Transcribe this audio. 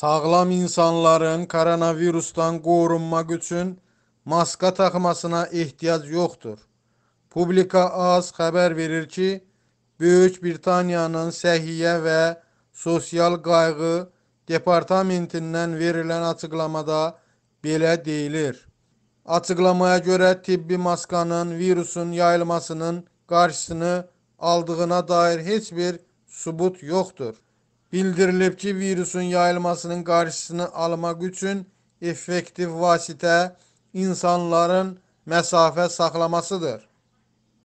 Sağlam insanların koronavirusdan qorunmaq üçün maska taxmasına ehtiyac yoxdur. Publika az xəbər verir ki, Böyük Britaniyanın Səhiyyə və Sosial Qayğı Departamentindən verilən açıqlamada belə deyilir. Açıqlamaya görə tibbi maskanın virusun yayılmasının qarşısını aldığına dair heç bir sübut yoxdur. Bildirilib ki, virusun yayılmasının qarşısını almaq üçün effektiv vasitə insanların məsafə saxlamasıdır.